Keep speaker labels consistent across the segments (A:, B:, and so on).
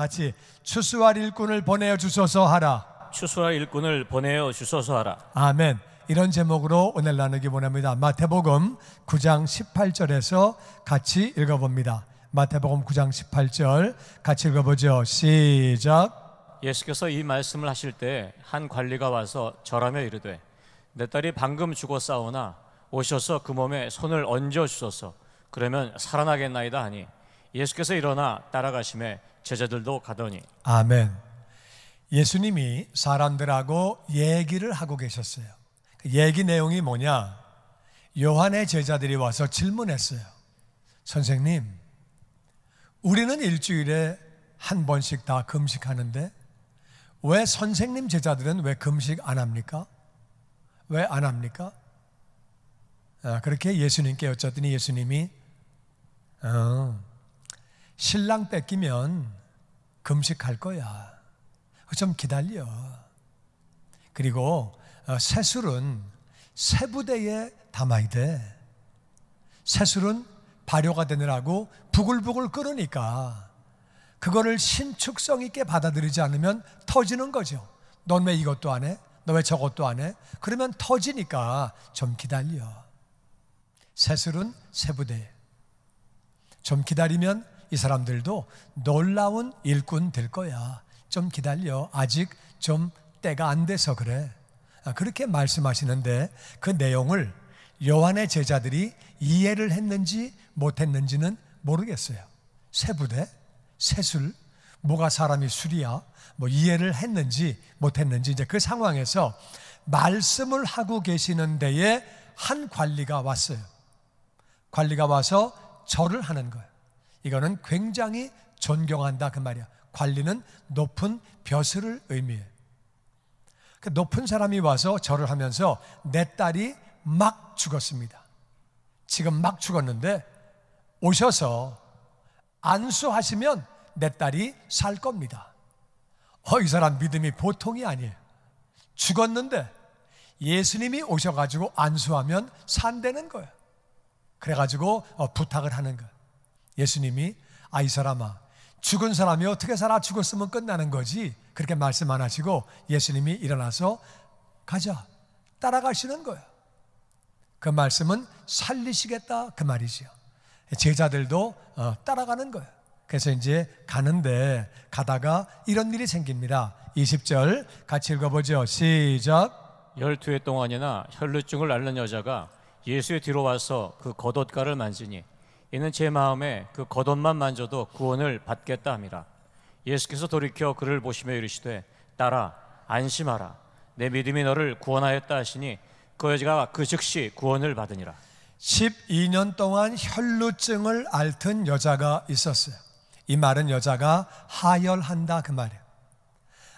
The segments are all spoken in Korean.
A: 같이 추수할
B: 일꾼을 보내어 주소서 하라. 추수할 일꾼을 보내어 주소서 하라.
A: 아멘. 이런 제목으로 오늘 나누기 원합니다. 마태복음 9장 18절에서 같이 읽어봅니다. 마태복음 9장 18절 같이 읽어보죠. 시작.
B: 예수께서 이 말씀을 하실 때 한 관리가 와서 절하며 이르되 내 딸이 방금 죽었사오나 오셔서 그 몸에 손을 얹어 주소서 그러면 살아나겠나이다 하니 예수께서 일어나 따라가심에 제자들도 가더니
A: 아멘. 예수님이 사람들하고 얘기를 하고 계셨어요. 그 얘기 내용이 뭐냐? 요한의 제자들이 와서 질문했어요. 선생님, 우리는 일주일에 한 번씩 다 금식하는데 왜 선생님 제자들은 왜 금식 안 합니까? 왜 안 합니까? 아, 그렇게 예수님께 여쭤더니 예수님이 어, 신랑 뺏기면 금식할 거야. 좀 기다려. 그리고 새술은 어, 세부대에 담아야 돼. 새술은 발효가 되느라고 부글부글 끓으니까 그거를 신축성 있게 받아들이지 않으면 터지는 거죠. 넌왜 이것도 안 해? 너 왜 저것도 안 해? 그러면 터지니까 좀 기다려. 새술은 세부대좀 기다리면 이 사람들도 놀라운 일꾼 될 거야. 좀 기다려. 아직 좀 때가 안 돼서 그래. 아, 그렇게 말씀하시는데 그 내용을 요한의 제자들이 이해를 했는지 못했는지는 모르겠어요. 세부대, 세술, 뭐가 사람이 술이야? 뭐 이해를 했는지 못했는지 이제 그 상황에서 말씀을 하고 계시는 데에 한 관리가 왔어요. 관리가 와서 절을 하는 거예요. 이거는 굉장히 존경한다 그 말이야. 관리는 높은 벼슬을 의미해. 그 높은 사람이 와서 절을 하면서 내 딸이 막 죽었습니다. 지금 막 죽었는데 오셔서 안수하시면 내 딸이 살 겁니다. 어, 이 사람 믿음이 보통이 아니에요. 죽었는데 예수님이 오셔가지고 안수하면 산대는 거예요. 그래가지고 어, 부탁을 하는 거예요. 예수님이 아, 이 사람아, 죽은 사람이 어떻게 살아? 죽었으면 끝나는 거지. 그렇게 말씀 안 하시고 예수님이 일어나서 가자. 따라가시는 거야. 그 말씀은 살리시겠다. 그말이지 제자들도 어, 따라가는 거예요. 그래서 이제 가는데 가다가 이런 일이 생깁니다. 20절 같이 읽어보죠. 시작.
B: 열두 해 동안이나 혈루증을 앓는 여자가 예수의 뒤로 와서 그 겉옷가를 만지니 이는 제 마음에 그 겉옷만 만져도 구원을 받겠다 함이라. 예수께서 돌이켜 그를 보시며 이르시되 따라 안심하라 내 믿음이 너를 구원하였다 하시니 그 여자가 그 즉시 구원을 받으니라.
A: 12년 동안 혈루증을 앓던 여자가 있었어요. 이 말은 여자가 하혈한다 그 말이에요.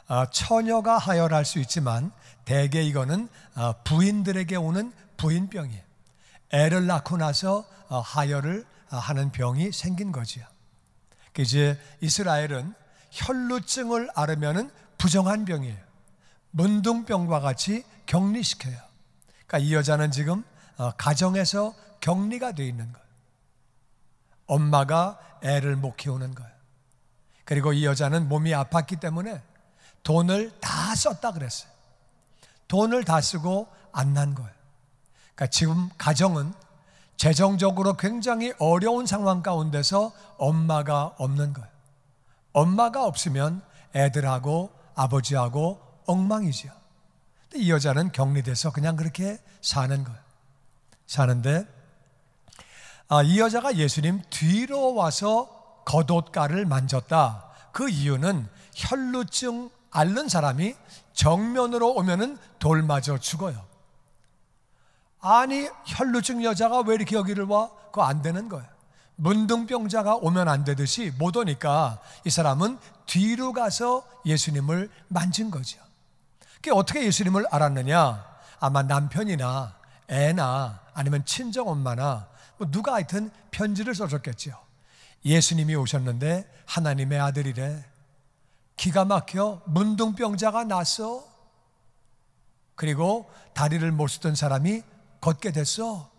A: 아, 처녀가 하혈할 수 있지만 대개 이거는 아, 부인들에게 오는 부인병이에요. 애를 낳고 나서 아, 하혈을 아, 하는 병이 생긴 거지요. 그러니까 이제 이스라엘은 혈루증을 앓으면 부정한 병이에요. 문둥병과 같이 격리시켜요. 그러니까 이 여자는 지금 어, 가정에서 격리가 돼 있는 거예요. 엄마가 애를 못 키우는 거예요. 그리고 이 여자는 몸이 아팠기 때문에 돈을 다 썼다 그랬어요. 돈을 다 쓰고 안 난 거예요. 그러니까 지금 가정은 재정적으로 굉장히 어려운 상황 가운데서 엄마가 없는 거예요. 엄마가 없으면 애들하고 아버지하고 엉망이죠. 이 여자는 격리돼서 그냥 그렇게 사는 거예요. 사는데 아, 이 여자가 예수님 뒤로 와서 겉옷가를 만졌다. 그 이유는 혈루증 앓는 사람이 정면으로 오면은 돌맞아 죽어요. 아니 혈루증 여자가 왜 이렇게 여기를 와? 그거 안 되는 거야. 문둥병자가 오면 안 되듯이 못 오니까 이 사람은 뒤로 가서 예수님을 만진 거죠. 그게 어떻게 예수님을 알았느냐? 아마 남편이나 애나 아니면 친정 엄마나 뭐 누가 하여튼 편지를 써줬겠지 예수님이 오셨는데 하나님의 아들이래. 기가 막혀 문둥병자가 났어. 그리고 다리를 못 쓰던 사람이 걷게 됐어.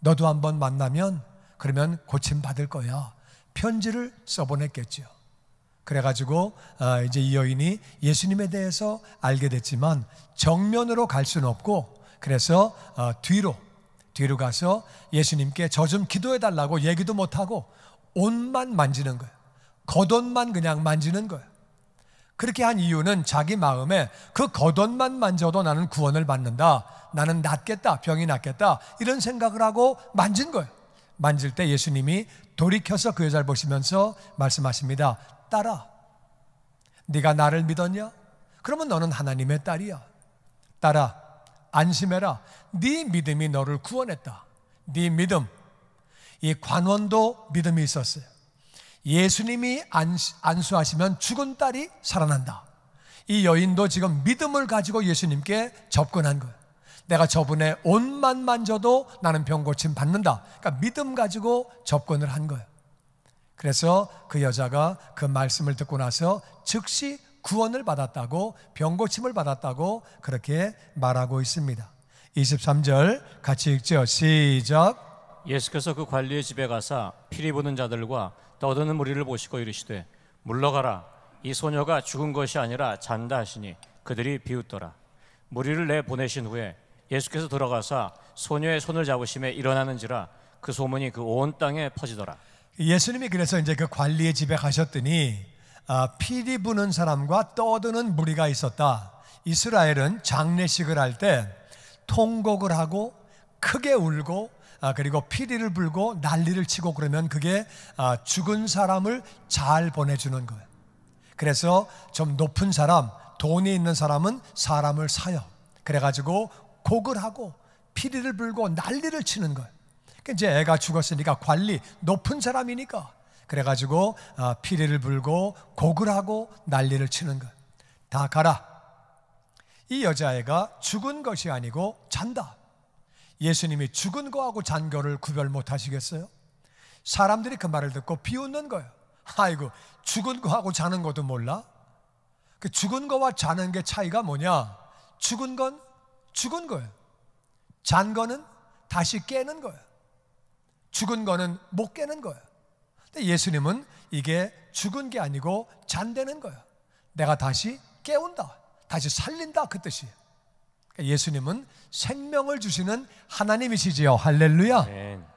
A: 너도 한 번 만나면 그러면 고침 받을 거야. 편지를 써보냈겠죠. 그래가지고 아, 이제 이 여인이 예수님에 대해서 알게 됐지만 정면으로 갈 수는 없고 그래서 아, 뒤로 뒤로 가서 예수님께 저 좀 기도해 달라고 얘기도 못 하고 옷만 만지는 거예요. 겉옷만 그냥 만지는 거예요. 그렇게 한 이유는 자기 마음에 그 겉옷만 만져도 나는 구원을 받는다. 나는 낫겠다. 병이 낫겠다. 이런 생각을 하고 만진 거예요. 만질 때 예수님이 돌이켜서 그 여자를 보시면서 말씀하십니다. 딸아, 네가 나를 믿었냐? 그러면 너는 하나님의 딸이야. 딸아, 안심해라. 네 믿음이 너를 구원했다. 네 믿음. 이 관원도 믿음이 있었어요. 예수님이 안수하시면 죽은 딸이 살아난다. 이 여인도 지금 믿음을 가지고 예수님께 접근한 거예요. 내가 저분의 옷만 만져도 나는 병 고침 받는다. 그러니까 믿음 가지고 접근을 한 거예요. 그래서 그 여자가 그 말씀을 듣고 나서 즉시 구원을 받았다고 병 고침을 받았다고 그렇게 말하고 있습니다. 23절 같이 읽죠. 시작.
B: 예수께서 그 관리의 집에 가사 피리 보는 자들과 떠드는 무리를 보시고 이르시되 물러가라 이 소녀가 죽은 것이 아니라 잔다 하시니 그들이 비웃더라 무리를 내 보내신 후에 예수께서 들어가사 소녀의 손을 잡으심에 일어나는지라 그 소문이 그 온 땅에 퍼지더라
A: 예수님이 그래서 이제 그 관리의 집에 가셨더니 아, 피리 부는 사람과 떠드는 무리가 있었다. 이스라엘은 장례식을 할 때 통곡을 하고 크게 울고 아, 그리고 피리를 불고 난리를 치고 그러면 그게 아, 죽은 사람을 잘 보내주는 거예요. 그래서 좀 높은 사람, 돈이 있는 사람은 사람을 사요. 그래가지고 곡을 하고 피리를 불고 난리를 치는 거예요. 그러니까 이제 애가 죽었으니까 관리, 높은 사람이니까. 그래가지고 아, 피리를 불고 곡을 하고 난리를 치는 거다 가라. 이 여자애가 죽은 것이 아니고 잔다. 예수님이 죽은 거하고 잔 거를 구별 못 하시겠어요? 사람들이 그 말을 듣고 비웃는 거예요. 아이고, 죽은 거하고 자는 것도 몰라? 그 죽은 거와 자는 게 차이가 뭐냐? 죽은 건 죽은 거예요. 잔 거는 다시 깨는 거예요. 죽은 거는 못 깨는 거예요. 근데 예수님은 이게 죽은 게 아니고 잔되는 거예요. 내가 다시 깨운다. 다시 살린다. 그 뜻이에요. 예수님은 생명을 주시는 하나님이시지요. 할렐루야.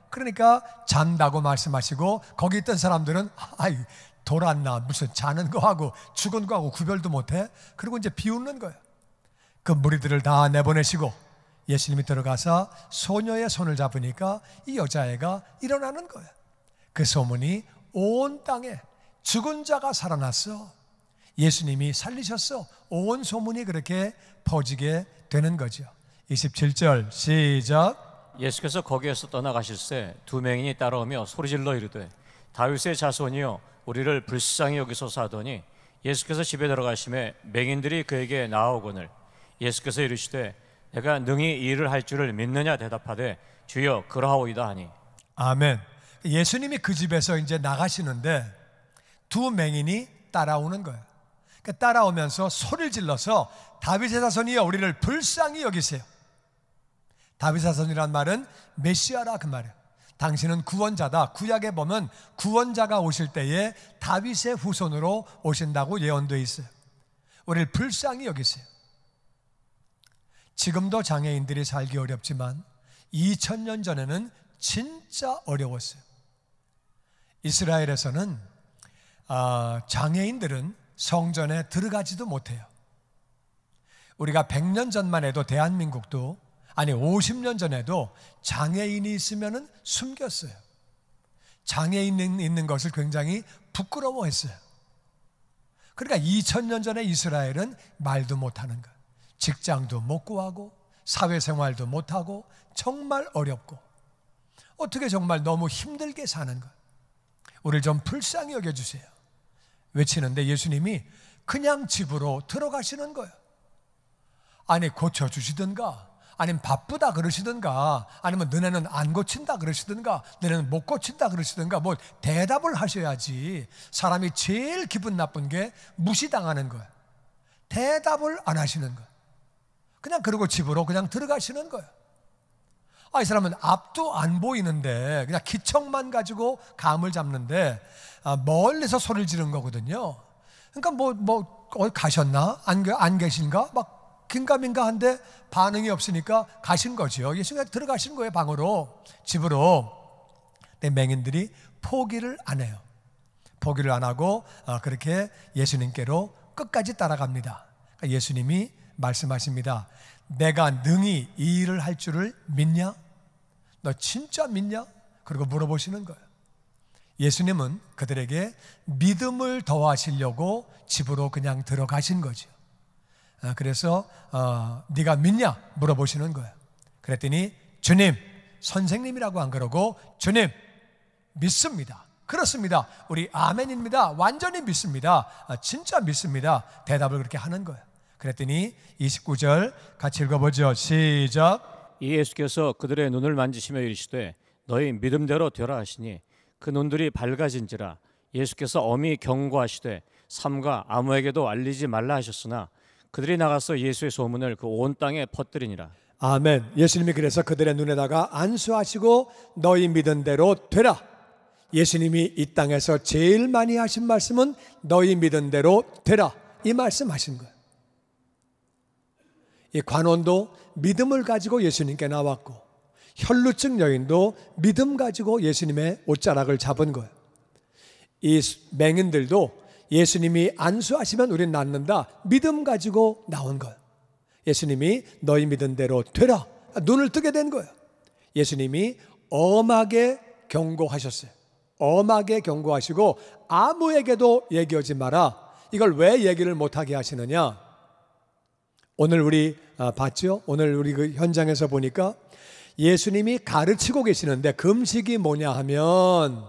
A: 그러니까 잔다고 말씀하시고 거기 있던 사람들은 아이 돌았나 무슨 자는 거하고 죽은 거하고 구별도 못해. 그리고 이제 비웃는 거예요. 그 무리들을 다 내보내시고 예수님이 들어가서 소녀의 손을 잡으니까 이 여자애가 일어나는 거예요. 그 소문이 온 땅에 죽은 자가 살아났어. 예수님이 살리셨어. 온 소문이 그렇게 퍼지게 되는 거죠. 27절 시작
B: 예수께서 거기에서 떠나가실새 두맹이 따라오며 소리질러 이르되 다윗의 자손이여 우리를 불쌍히 여기소서 하더니 예수께서 집에 들어가심에 맹인들이 그에게 나아오거늘 예수께서 이르시되 내가 능히 일을 할 줄을 믿느냐 대답하되 주여 그러하오이다 하니
A: 아멘 예수님이 그 집에서 이제 나가시는데 두 맹인이 따라오는 거예요 그러니까 따라오면서 소리를 질러서 다윗의 사선이여 우리를 불쌍히 여기세요. 다윗의 사선이란 말은 메시아라 그 말이에요. 당신은 구원자다. 구약에 보면 구원자가 오실 때에 다윗의 후손으로 오신다고 예언되어 있어요. 우리를 불쌍히 여기세요. 지금도 장애인들이 살기 어렵지만 2000년 전에는 진짜 어려웠어요. 이스라엘에서는 아, 장애인들은 성전에 들어가지도 못해요. 우리가 100년 전만 해도 대한민국도 아니 50년 전에도 장애인이 있으면은 숨겼어요. 장애인 있는 것을 굉장히 부끄러워했어요. 그러니까 2000년 전에 이스라엘은 말도 못하는 것. 직장도 못 구하고 사회생활도 못하고 정말 어렵고 어떻게 정말 너무 힘들게 사는 것. 우리좀 불쌍히 여겨주세요. 외치는데 예수님이 그냥 집으로 들어가시는 거예요. 아니, 고쳐주시든가, 아니면 바쁘다 그러시든가, 아니면 너네는 안 고친다 그러시든가, 너네는 못 고친다 그러시든가, 뭐 대답을 하셔야지. 사람이 제일 기분 나쁜 게 무시당하는 거예요. 대답을 안 하시는 거예요. 그냥 그러고 집으로 그냥 들어가시는 거예요. 아, 이 사람은 앞도 안 보이는데 그냥 기척만 가지고 감을 잡는데 아, 멀리서 소리를 지르는 거거든요. 그러니까 뭐, 뭐, 어디 가셨나? 안, 안 계신가? 막 긴가민가 한데 반응이 없으니까 가신 거죠. 예수님이 들어가신 거예요, 방으로. 집으로. 내 맹인들이 포기를 안 해요. 포기를 안 하고 아, 그렇게 예수님께로 끝까지 따라갑니다. 그러니까 예수님이 말씀하십니다. 내가 능히 이 일을 할 줄을 믿냐? 너 진짜 믿냐? 그리고 물어보시는 거예요. 예수님은 그들에게 믿음을 더하시려고 집으로 그냥 들어가신 거죠. 아, 그래서 어, 네가 믿냐 물어보시는 거예요. 그랬더니 주님, 선생님이라고 안 그러고 주님 믿습니다. 그렇습니다. 우리 아멘입니다. 완전히 믿습니다. 아, 진짜 믿습니다. 대답을 그렇게 하는 거예요.
B: 그랬더니 29절
A: 같이 읽어보죠.
B: 시작. 예수께서 그들의 눈을 만지시며 이르시되 너희 믿음대로 되라 하시니 그 눈들이 밝아진지라 예수께서 엄히 경고하시되 삼가 아무에게도 알리지 말라 하셨으나 그들이 나가서 예수의 소문을 그 온 땅에 퍼뜨리니라.
A: 아멘. 예수님이 그래서 그들의 눈에다가 안수하시고 너희 믿은 대로 되라. 예수님이 이 땅에서 제일 많이 하신 말씀은 너희 믿은 대로 되라. 이 말씀 하신 거예요. 이 관원도 믿음을 가지고 예수님께 나왔고 혈루증 여인도 믿음 가지고 예수님의 옷자락을 잡은 거예요. 이 맹인들도 예수님이 안수하시면 우린 낫는다. 믿음 가지고 나온 거예요. 예수님이 너희 믿은 대로 되라. 눈을 뜨게 된 거예요. 예수님이 엄하게 경고하셨어요. 엄하게 경고하시고 아무에게도 얘기하지 마라. 이걸 왜 얘기를 못하게 하시느냐? 오늘 우리 아, 봤죠? 오늘 우리 그 현장에서 보니까 예수님이 가르치고 계시는데 금식이 뭐냐 하면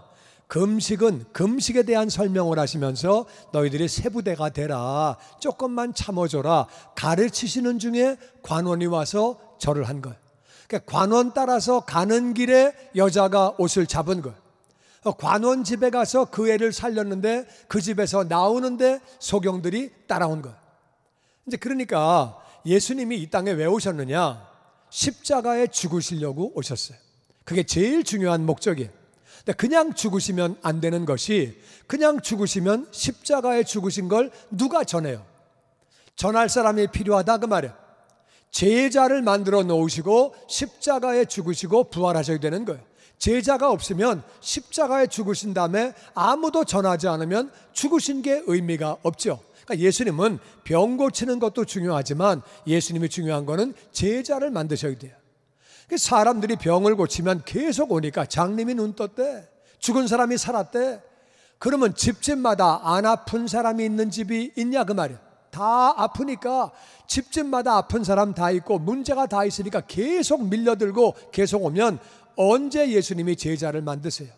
A: 금식은 금식에 대한 설명을 하시면서 너희들이 세부대가 되라. 조금만 참아줘라 가르치시는 중에 관원이 와서 절을 한 거예요. 그러니까 관원 따라서 가는 길에 여자가 옷을 잡은 거예요. 어, 관원 집에 가서 그 애를 살렸는데 그 집에서 나오는데 소경들이 따라온 거예요. 이제 그러니까 예수님이 이 땅에 왜 오셨느냐? 십자가에 죽으시려고 오셨어요. 그게 제일 중요한 목적이에요. 근데 그냥 죽으시면 안 되는 것이 그냥 죽으시면 십자가에 죽으신 걸 누가 전해요? 전할 사람이 필요하다 그 말이에요. 제자를 만들어 놓으시고 십자가에 죽으시고 부활하셔야 되는 거예요. 제자가 없으면 십자가에 죽으신 다음에 아무도 전하지 않으면 죽으신 게 의미가 없죠. 그러니까 예수님은 병 고치는 것도 중요하지만 예수님이 중요한 거는 제자를 만드셔야 돼요. 그 사람들이 병을 고치면 계속 오니까 장님이 눈 떴대. 죽은 사람이 살았대. 그러면 집집마다 안 아픈 사람이 있는 집이 있냐 그 말이야. 다 아프니까 집집마다 아픈 사람 다 있고 문제가 다 있으니까 계속 밀려들고 계속 오면 언제 예수님이 제자를 만드세요?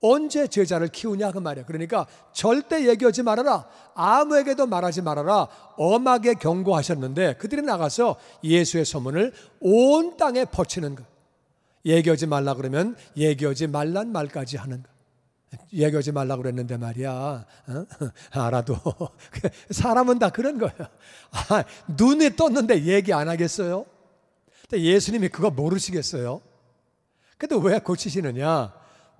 A: 언제 제자를 키우냐 그 말이야. 그러니까 절대 얘기하지 말아라. 아무에게도 말하지 말아라. 엄하게 경고하셨는데 그들이 나가서 예수의 소문을 온 땅에 퍼치는 거. 얘기하지 말라 그러면 얘기하지 말란 말까지 하는 거. 얘기하지 말라 그랬는데 말이야. 어? 알아도 사람은 다 그런 거예요. 아, 눈에 떴는데 얘기 안 하겠어요? 근데 예수님이 그거 모르시겠어요? 근데 왜 고치시느냐?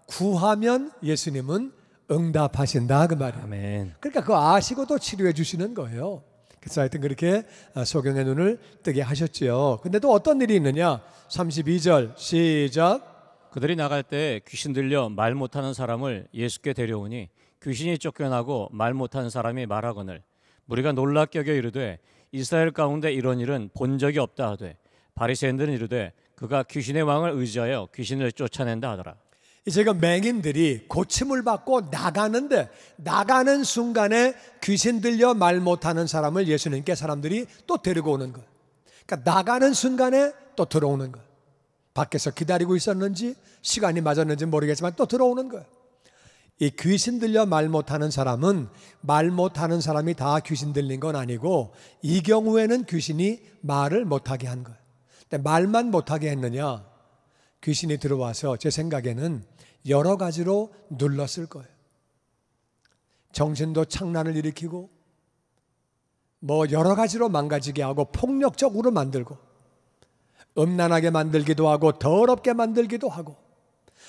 A: 구하면 예수님은 응답하신다 그 말이에요. 아멘. 그러니까 그거 아시고도 치료해 주시는 거예요. 그래서 하여튼 그렇게 아, 소경의 눈을 뜨게 하셨지요. 근데 또 어떤 일이 있느냐?
B: 32절 시작. 그들이 나갈 때 귀신 들려 말 못하는 사람을 예수께 데려오니 귀신이 쫓겨나고 말 못하는 사람이 말하거늘 우리가 놀랍게 여 이르되 이스라엘 가운데 이런 일은 본 적이 없다 하되 바리새인들은 이르되 그가 귀신의 왕을 의지하여 귀신을 쫓아낸다 하더라. 제가 맹인들이
A: 고침을 받고 나가는데 나가는 순간에 귀신 들려 말 못하는 사람을 예수님께 사람들이 또 데리고 오는 거예요. 그러니까 나가는 순간에 또 들어오는 거예요. 밖에서 기다리고 있었는지 시간이 맞았는지 모르겠지만 또 들어오는 거예요. 이 귀신 들려 말 못하는 사람은 말 못하는 사람이 다 귀신 들린 건 아니고 이 경우에는 귀신이 말을 못하게 한 거예요. 근데 말만 못하게 했느냐? 귀신이 들어와서 제 생각에는 여러 가지로 눌렀을 거예요. 정신도 창란을 일으키고 뭐 여러 가지로 망가지게 하고 폭력적으로 만들고 음란하게 만들기도 하고 더럽게 만들기도 하고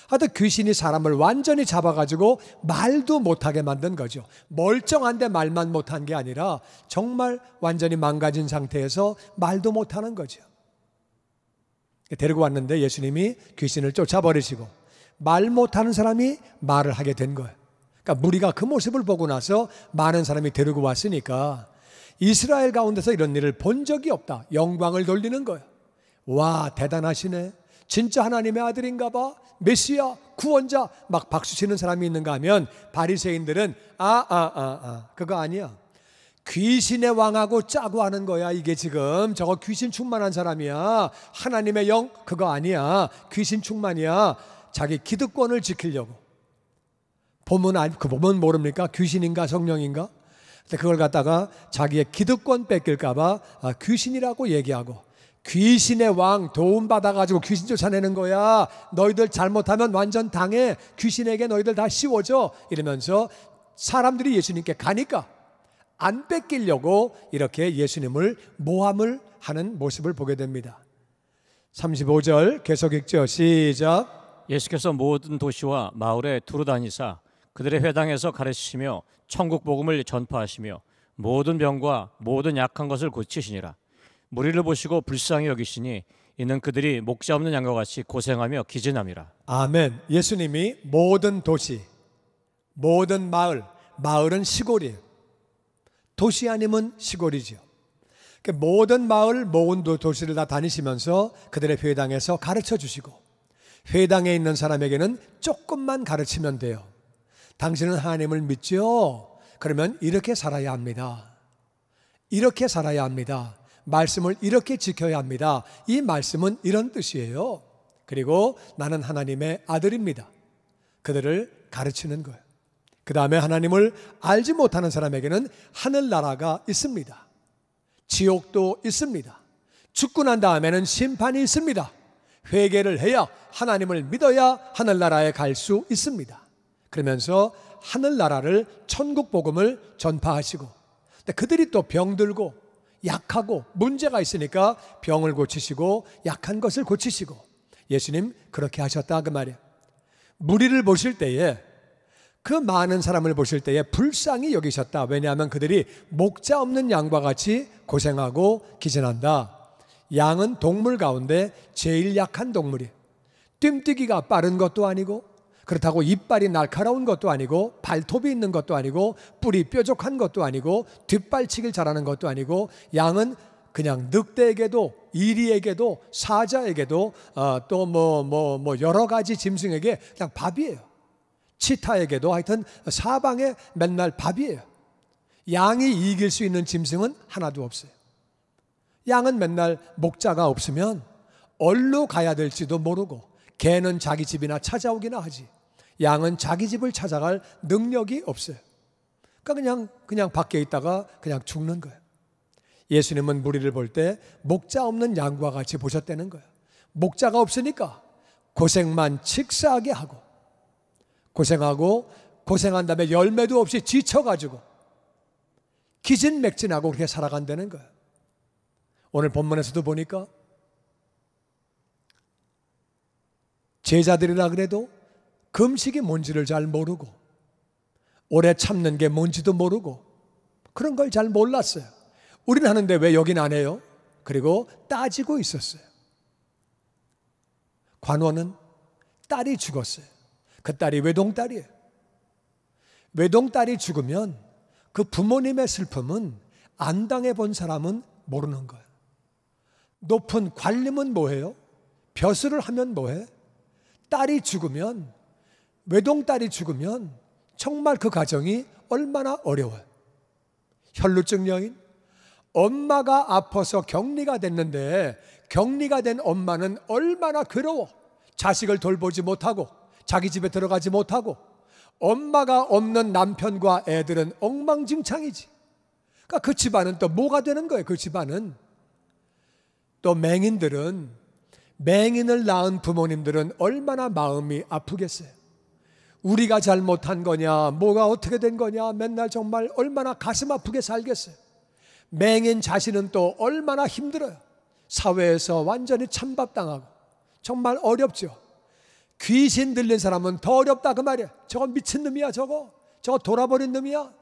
A: 하여튼 귀신이 사람을 완전히 잡아가지고 말도 못하게 만든 거죠. 멀쩡한데 말만 못한 게 아니라 정말 완전히 망가진 상태에서 말도 못하는 거죠. 데리고 왔는데 예수님이 귀신을 쫓아버리시고 말 못하는 사람이 말을 하게 된 거예요. 그러니까 무리가 그 모습을 보고 나서 많은 사람이 데리고 왔으니까 이스라엘 가운데서 이런 일을 본 적이 없다. 영광을 돌리는 거예요. 와, 대단하시네. 진짜 하나님의 아들인가 봐. 메시아, 구원자 막 박수 치는 사람이 있는가 하면 바리새인들은 아, 아, 아, 아. 그거 아니야. 귀신의 왕하고 짜고 하는 거야. 이게 지금 저거 귀신 충만한 사람이야. 하나님의 영 그거 아니야. 귀신 충만이야. 자기 기득권을 지키려고. 보면 아니 그 본문 모릅니까? 귀신인가 성령인가? 그걸 갖다가 자기의 기득권 뺏길까봐 아, 귀신이라고 얘기하고 귀신의 왕 도움 받아가지고 귀신 쫓아내는 거야. 너희들 잘못하면 완전 당해. 귀신에게 너희들 다 씌워줘. 이러면서 사람들이 예수님께 가니까 안 뺏기려고 이렇게 예수님을 모함을 하는 모습을 보게 됩니다. 35절 계속 읽죠. 시작.
B: 예수께서 모든 도시와 마을에 두루 다니사 그들의 회당에서 가르치시며 천국 복음을 전파하시며 모든 병과 모든 약한 것을 고치시니라. 무리를 보시고 불쌍히 여기시니 이는 그들이 목자 없는 양과 같이 고생하며 기진함이라.
A: 아멘. 예수님이 모든 도시, 모든 마을, 마을은 시골이에요. 도시 아니면 시골이죠그 모든 마을, 모든 도시를 다 다니시면서 그들의 회당에서 가르쳐 주시고 회당에 있는 사람에게는 조금만 가르치면 돼요. 당신은 하나님을 믿죠? 그러면 이렇게 살아야 합니다. 이렇게 살아야 합니다. 말씀을 이렇게 지켜야 합니다. 이 말씀은 이런 뜻이에요. 그리고 나는 하나님의 아들입니다. 그들을 가르치는 거예요. 그 다음에 하나님을 알지 못하는 사람에게는 하늘나라가 있습니다. 지옥도 있습니다. 죽고 난 다음에는 심판이 있습니다. 회개를 해야 하나님을 믿어야 하늘나라에 갈 수 있습니다. 그러면서 하늘나라를 천국 복음을 전파하시고 근데 그들이 또 병들고 약하고 문제가 있으니까 병을 고치시고 약한 것을 고치시고 예수님 그렇게 하셨다 그 말이에요. 무리를 보실 때에 그 많은 사람을 보실 때에 불쌍히 여기셨다. 왜냐하면 그들이 목자 없는 양과 같이 고생하고 기진한다. 양은 동물 가운데 제일 약한 동물이에요. 뜀뛰기가 빠른 것도 아니고 그렇다고 이빨이 날카로운 것도 아니고 발톱이 있는 것도 아니고 뿔이 뾰족한 것도 아니고 뒷발치기를 잘하는 것도 아니고 양은 그냥 늑대에게도 이리에게도 사자에게도 어, 또 뭐 뭐뭐 뭐, 뭐 여러 가지 짐승에게 그냥 밥이에요. 치타에게도 하여튼 사방에 맨날 밥이에요. 양이 이길 수 있는 짐승은 하나도 없어요. 양은 맨날 목자가 없으면 얼로 가야 될지도 모르고 개는 자기 집이나 찾아오기나 하지. 양은 자기 집을 찾아갈 능력이 없어요. 그러니까 그냥 그냥 밖에 있다가 그냥 죽는 거예요. 예수님은 무리를 볼 때 목자 없는 양과 같이 보셨다는 거예요. 목자가 없으니까 고생만 직사하게 하고 고생하고 고생한 다음에 열매도 없이 지쳐가지고 기진맥진하고 그렇게 살아간다는 거예요. 오늘 본문에서도 보니까 제자들이라 그래도 금식이 뭔지를 잘 모르고 오래 참는 게 뭔지도 모르고 그런 걸 잘 몰랐어요. 우린 하는데 왜 여긴 안 해요? 그리고 따지고 있었어요. 관원은 딸이 죽었어요. 그 딸이 외동딸이에요. 외동딸이 죽으면 그 부모님의 슬픔은 안 당해본 사람은 모르는 거예요. 높은 관림은 뭐예요? 벼슬을 하면 뭐해? 딸이 죽으면, 외동딸이 죽으면 정말 그 가정이 얼마나 어려워요. 혈루증 여인, 엄마가 아파서 격리가 됐는데 격리가 된 엄마는 얼마나 괴로워. 자식을 돌보지 못하고 자기 집에 들어가지 못하고 엄마가 없는 남편과 애들은 엉망진창이지. 그러니까 그 집안은 또 뭐가 되는 거예요? 그 집안은 또 맹인들은 맹인을 낳은 부모님들은 얼마나 마음이 아프겠어요. 우리가 잘못한 거냐, 뭐가 어떻게 된 거냐, 맨날 정말 얼마나 가슴 아프게 살겠어요. 맹인 자신은 또 얼마나 힘들어요. 사회에서 완전히 찬밥당하고 정말 어렵죠. 귀신 들린 사람은 더 어렵다 그 말이야. 저거 미친놈이야 저거. 저거 돌아버린 놈이야.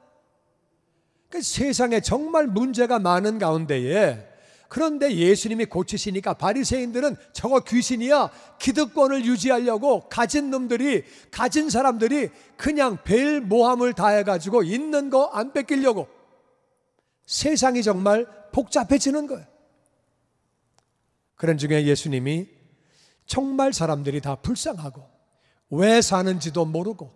A: 그 세상에 정말 문제가 많은 가운데에 그런데 예수님이 고치시니까 바리새인들은 저거 귀신이야 기득권을 유지하려고 가진 놈들이 가진 사람들이 그냥 벨 모함을 다해 가지고 있는 거 안 뺏기려고 세상이 정말 복잡해지는 거예요. 그런 중에 예수님이 정말 사람들이 다 불쌍하고 왜 사는지도 모르고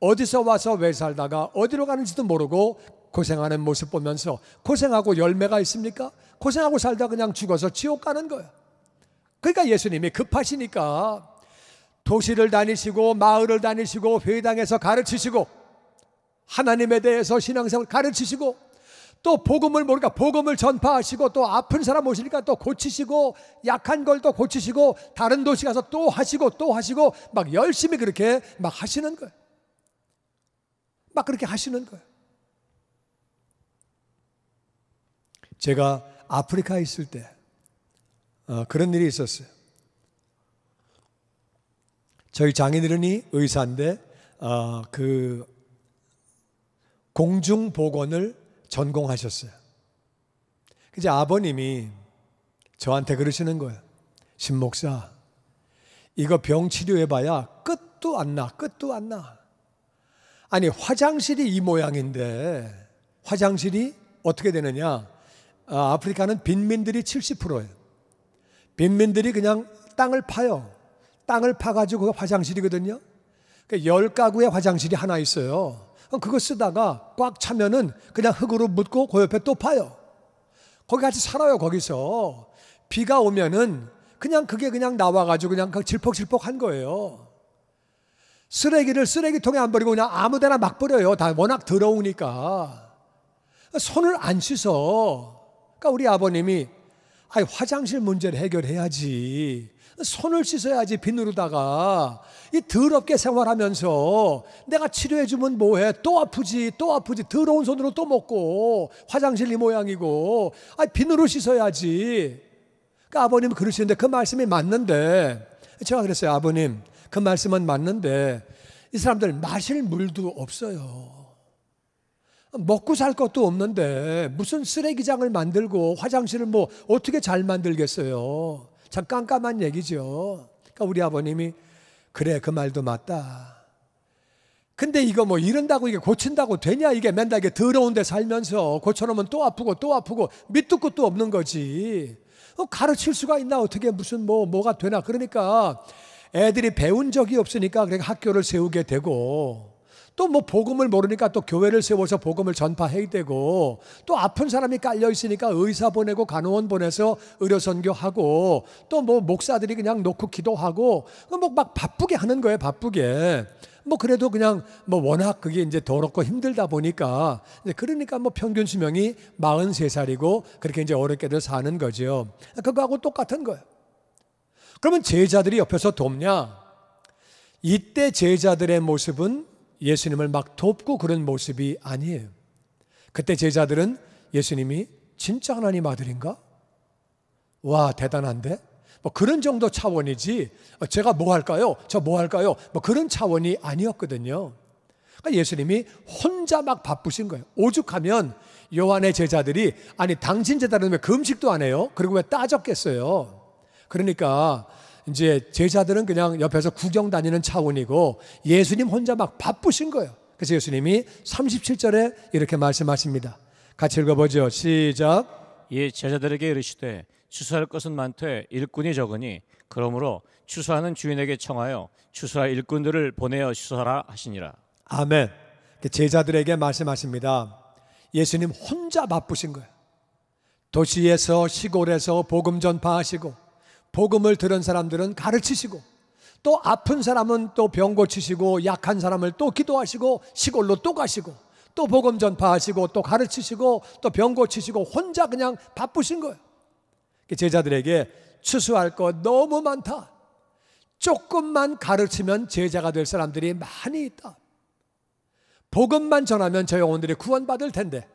A: 어디서 와서 왜 살다가 어디로 가는지도 모르고 고생하는 모습 보면서 고생하고 열매가 있습니까? 고생하고 살다 그냥 죽어서 지옥 가는 거예요. 그러니까 예수님이 급하시니까 도시를 다니시고 마을을 다니시고 회당에서 가르치시고 하나님에 대해서 신앙생활 가르치시고 또 복음을 모르니까 복음을 전파하시고 또 아픈 사람 오시니까 또 고치시고 약한 걸 또 고치시고 다른 도시 가서 또 하시고 또 하시고 막 열심히 그렇게 막 하시는 거예요. 막 그렇게 하시는 거예요. 제가 아프리카에 있을 때 어, 그런 일이 있었어요. 저희 장인어른이 의사인데 어, 그 공중보건을 전공하셨어요. 이제 아버님이 저한테 그러시는 거예요. 신목사, 이거 병 치료해봐야 끝도 안 나, 끝도 안 나. 아니, 화장실이 이 모양인데, 화장실이 어떻게 되느냐? 아, 아프리카는 빈민들이 70%예요. 빈민들이 그냥 땅을 파요. 땅을 파가지고 화장실이거든요. 그러니까 열 가구의 화장실이 하나 있어요. 그거 쓰다가 꽉 차면은 그냥 흙으로 묻고 그 옆에 또 파요. 거기 같이 살아요, 거기서. 비가 오면은 그냥 그게 그냥 나와가지고 그냥 그 질퍽질퍽 한 거예요. 쓰레기를 쓰레기통에 안 버리고 그냥 아무 데나 막 버려요. 다 워낙 더러우니까. 손을 안 씻어. 그러니까 우리 아버님이 아 화장실 문제를 해결해야지. 손을 씻어야지 비누로다가 이 더럽게 생활하면서 내가 치료해 주면 뭐해 또 아프지 또 아프지 더러운 손으로 또 먹고 화장실 이 모양이고 아 비누로 씻어야지 그러니까 아버님 그러시는데 그 말씀이 맞는데 제가 그랬어요 아버님 그 말씀은 맞는데 이 사람들 마실 물도 없어요. 먹고 살 것도 없는데 무슨 쓰레기장을 만들고 화장실을 뭐 어떻게 잘 만들겠어요. 참 깜깜한 얘기죠. 그러니까 우리 아버님이 그래 그 말도 맞다. 근데 이거 뭐 이런다고 이게 고친다고 되냐 이게 맨날 이게 더러운데 살면서 고쳐놓으면 또 아프고 또 아프고 밑도 끝도 없는 거지. 어, 가르칠 수가 있나 어떻게 무슨 뭐 뭐가 되나 그러니까 애들이 배운 적이 없으니까 그래 학교를 세우게 되고 또뭐 복음을 모르니까 또 교회를 세워서 복음을 전파해야 되고 또 아픈 사람이 깔려 있으니까 의사 보내고 간호원 보내서 의료 선교하고 또 뭐 목사들이 그냥 놓고 기도하고 그 뭐막 바쁘게 하는 거예요 바쁘게 뭐 그래도 그냥 뭐 워낙 그게 이제 더럽고 힘들다 보니까 그러니까 뭐 평균 수명이 43살이고 그렇게 이제 어렵게들 사는 거죠. 그거하고 똑같은 거예요. 그러면 제자들이 옆에서 돕냐? 이때 제자들의 모습은 예수님을 막 돕고 그런 모습이 아니에요. 그때 제자들은 예수님이 진짜 하나님 아들인가? 와, 대단한데? 뭐 그런 정도 차원이지, 어, 제가 뭐 할까요? 저 뭐 할까요? 뭐 그런 차원이 아니었거든요. 그러니까 예수님이 혼자 막 바쁘신 거예요. 오죽하면 요한의 제자들이, 아니, 당신 제자들은 왜 금식도 안 해요? 그리고 왜 따졌겠어요? 그러니까 이제 제자들은 그냥 옆에서 구경 다니는 차원이고 예수님 혼자 막 바쁘신 거예요. 그래서 예수님이 37절에 이렇게 말씀하십니다. 같이 읽어보죠. 시작.
B: 예, 제자들에게 이르시되 추수할 것은 많되 일꾼이 적으니 그러므로 추수하는 주인에게 청하여 추수할 일꾼들을 보내어 추수하라 하시니라. 아멘. 제자들에게 말씀하십니다. 예수님 혼자 바쁘신 거예요.
A: 도시에서 시골에서 복음 전파하시고 복음을 들은 사람들은 가르치시고 또 아픈 사람은 또 병 고치시고 약한 사람을 또 기도하시고 시골로 또 가시고 또 복음 전파하시고 또 가르치시고 또 병 고치시고 혼자 그냥 바쁘신 거예요. 제자들에게 추수할 것 너무 많다. 조금만 가르치면 제자가 될 사람들이 많이 있다. 복음만 전하면 저 영혼들이 구원받을 텐데.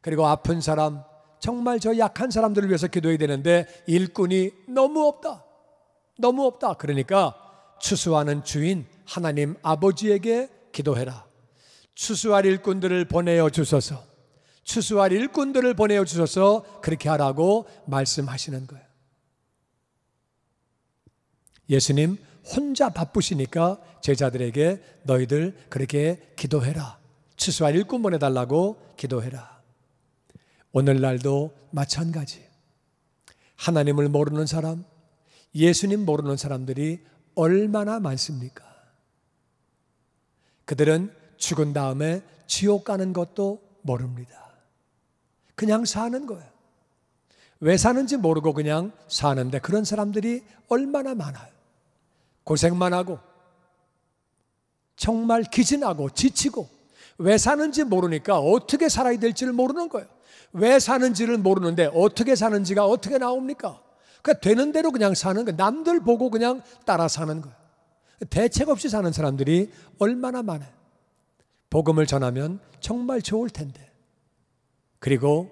A: 그리고 아픈 사람, 정말 저 약한 사람들을 위해서 기도해야 되는데 일꾼이 너무 없다. 너무 없다. 그러니까 추수하는 주인 하나님 아버지에게 기도해라. 추수할 일꾼들을 보내어 주소서. 추수할 일꾼들을 보내어 주소서 그렇게 하라고 말씀하시는 거예요. 예수님 혼자 바쁘시니까 제자들에게 너희들 그렇게 기도해라. 추수할 일꾼 보내달라고 기도해라. 오늘날도 마찬가지. 하나님을 모르는 사람, 예수님 모르는 사람들이 얼마나 많습니까? 그들은 죽은 다음에 지옥 가는 것도 모릅니다. 그냥 사는 거예요. 왜 사는지 모르고 그냥 사는데 그런 사람들이 얼마나 많아요. 고생만 하고 정말 기진하고 지치고 왜 사는지 모르니까 어떻게 살아야 될지를 모르는 거예요. 왜 사는지를 모르는데 어떻게 사는지가 어떻게 나옵니까? 그러니까 되는 대로 그냥 사는 거예요. 남들 보고 그냥 따라 사는 거예요. 대책 없이 사는 사람들이 얼마나 많아요. 복음을 전하면 정말 좋을 텐데. 그리고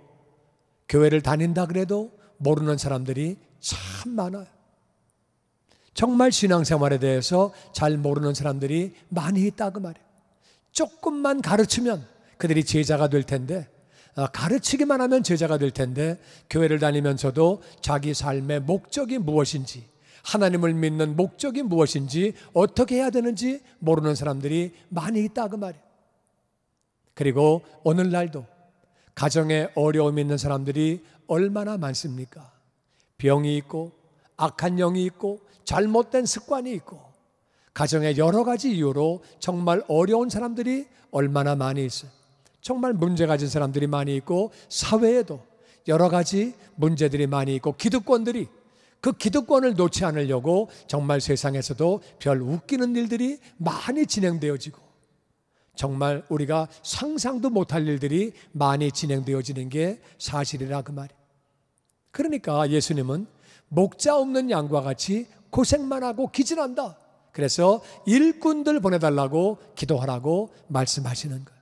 A: 교회를 다닌다 그래도 모르는 사람들이 참 많아요. 정말 신앙생활에 대해서 잘 모르는 사람들이 많이 있다 그 말이에요. 조금만 가르치면 그들이 제자가 될 텐데 아, 가르치기만 하면 제자가 될 텐데 교회를 다니면서도 자기 삶의 목적이 무엇인지 하나님을 믿는 목적이 무엇인지 어떻게 해야 되는지 모르는 사람들이 많이 있다 그 말이에요. 그리고 오늘날도 가정에 어려움이 있는 사람들이 얼마나 많습니까? 병이 있고 악한 영이 있고 잘못된 습관이 있고 가정의 여러 가지 이유로 정말 어려운 사람들이 얼마나 많이 있어요. 정말 문제 가진 사람들이 많이 있고 사회에도 여러 가지 문제들이 많이 있고 기득권들이 그 기득권을 놓지 않으려고 정말 세상에서도 별 웃기는 일들이 많이 진행되어지고 정말 우리가 상상도 못할 일들이 많이 진행되어지는 게 사실이라 그 말이에요. 그러니까 예수님은 목자 없는 양과 같이 고생만 하고 기진한다. 그래서 일꾼들 보내달라고 기도하라고 말씀하시는 거예요.